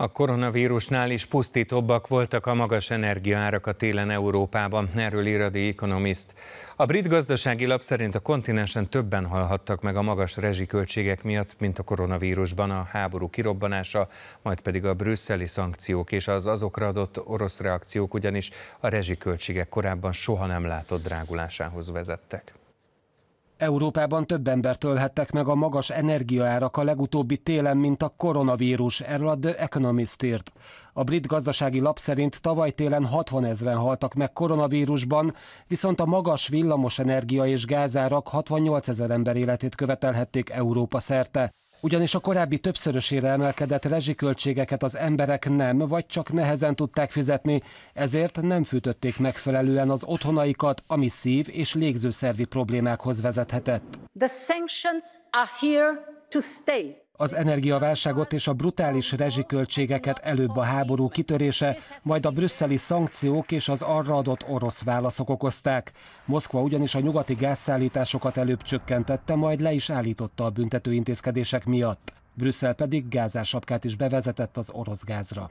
A koronavírusnál is pusztítóbbak voltak a magas energiaárak a télen Európában, erről ír a The Economist. A brit gazdasági lap szerint a kontinensen többen halhattak meg a magas rezsiköltségek miatt, mint a koronavírusban a háború kirobbanása, majd pedig a brüsszeli szankciók és az azokra adott orosz reakciók ugyanis a rezsiköltségek korábban soha nem látott drágulásához vezettek. Európában több embert ölhettek meg a magas energiaárak a legutóbbi télen, mint a koronavírus, erről a The Economist írt. A brit gazdasági lap szerint tavaly télen 60 ezeren haltak meg koronavírusban, viszont a magas villamos energia és gázárak 68 ezer ember életét követelhették Európa szerte ugyanis a korábbi többszörösére emelkedett rezsiköltségeket az emberek nem, vagy csak nehezen tudták fizetni, ezért nem fűtötték megfelelően az otthonaikat, ami szív- és légzőszervi problémákhoz vezethetett. The sanctions are here to stay az energiaválságot és a brutális rezsiköltségeket előbb a háború kitörése, majd a brüsszeli szankciók és az arra adott orosz válaszok okozták. Moszkva ugyanis a nyugati gázszállításokat előbb csökkentette, majd le is állította a büntető intézkedések miatt. Brüsszel pedig gázásapkát is bevezetett az orosz gázra.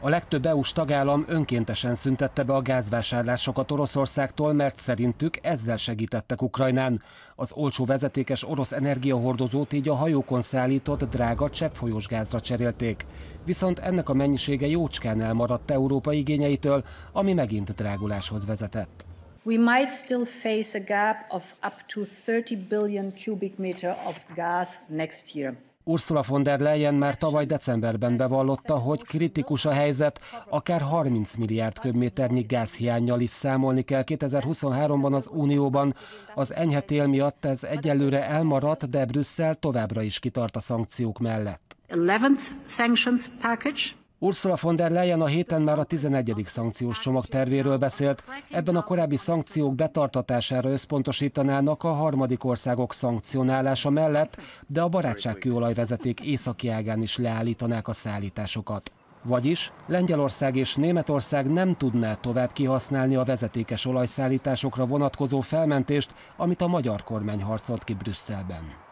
A legtöbb EU-s tagállam önkéntesen szüntette be a gázvásárlásokat Oroszországtól, mert szerintük ezzel segítettek Ukrajnán. Az olcsó vezetékes orosz energiahordozót így a hajókon szállított drága cseppfolyós gázra cserélték. Viszont ennek a mennyisége jócskán elmaradt Európa igényeitől, ami megint dráguláshoz vezetett. We might still face a gap of up to 30 billion cubic meter of gas next year. Ursula von der Leyen már tavaly decemberben bevallotta, hogy kritikus a helyzet, akár 30 milliárd köbméternyi gázhiányjal is számolni kell 2023-ban az Unióban. Az enyhe tél miatt ez egyelőre elmaradt, de Brüsszel továbbra is kitart a szankciók mellett. 11th sanctions package Ursula von der Leyen a héten már a 11. szankciós csomag tervéről beszélt. Ebben a korábbi szankciók betartatására összpontosítanának a harmadik országok szankcionálása mellett, de a barátságkőolajvezeték északi ágán is leállítanák a szállításokat. Vagyis Lengyelország és Németország nem tudná tovább kihasználni a vezetékes olajszállításokra vonatkozó felmentést, amit a magyar kormány harcolt ki Brüsszelben.